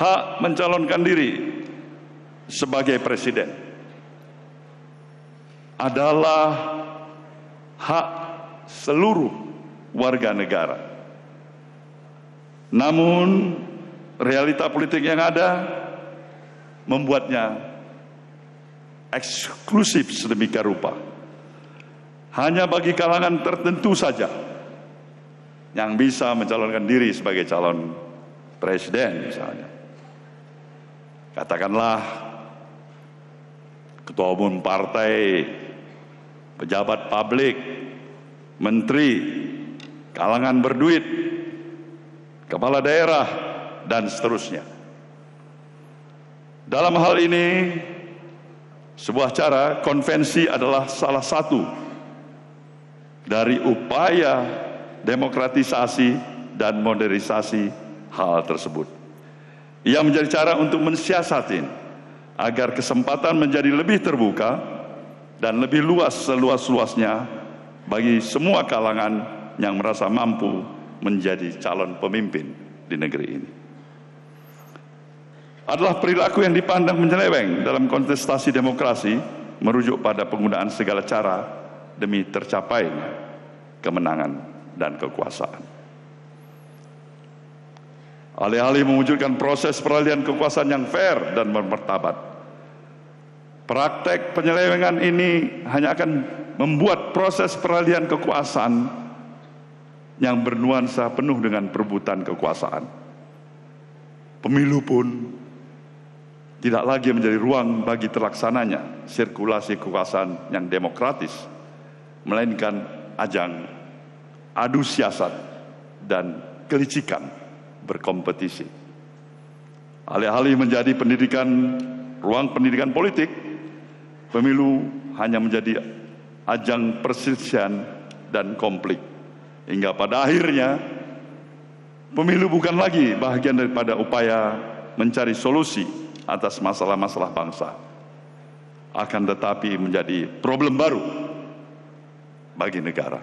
hak mencalonkan diri sebagai presiden adalah hak seluruh warga negara. Namun, realita politik yang ada membuatnya eksklusif sedemikian rupa. Hanya bagi kalangan tertentu saja yang bisa mencalonkan diri sebagai calon presiden misalnya. Katakanlah ketua umum partai, pejabat publik, menteri, kalangan berduit, kepala daerah, dan seterusnya. Dalam hal ini, sebuah cara konvensi adalah salah satu dari upaya demokratisasi dan modernisasi hal tersebut. Ia menjadi cara untuk mensiasatin agar kesempatan menjadi lebih terbuka dan lebih luas seluas-luasnya bagi semua kalangan yang merasa mampu menjadi calon pemimpin di negeri ini. Adalah perilaku yang dipandang menyeleweng dalam kontestasi demokrasi merujuk pada penggunaan segala cara demi tercapainya kemenangan dan kekuasaan. Alih-alih mewujudkan proses peralihan kekuasaan yang fair dan bermartabat. Praktek penyelewengan ini hanya akan membuat proses peralihan kekuasaan yang bernuansa penuh dengan perebutan kekuasaan. Pemilu pun tidak lagi menjadi ruang bagi terlaksananya sirkulasi kekuasaan yang demokratis, melainkan ajang adu siasat dan kelicikan berkompetisi. Alih-alih menjadi pendidikan ruang pendidikan politik, pemilu hanya menjadi ajang perselisihan dan konflik. Hingga pada akhirnya pemilu bukan lagi bagian daripada upaya mencari solusi atas masalah-masalah bangsa. Akan tetapi menjadi problem baru bagi negara.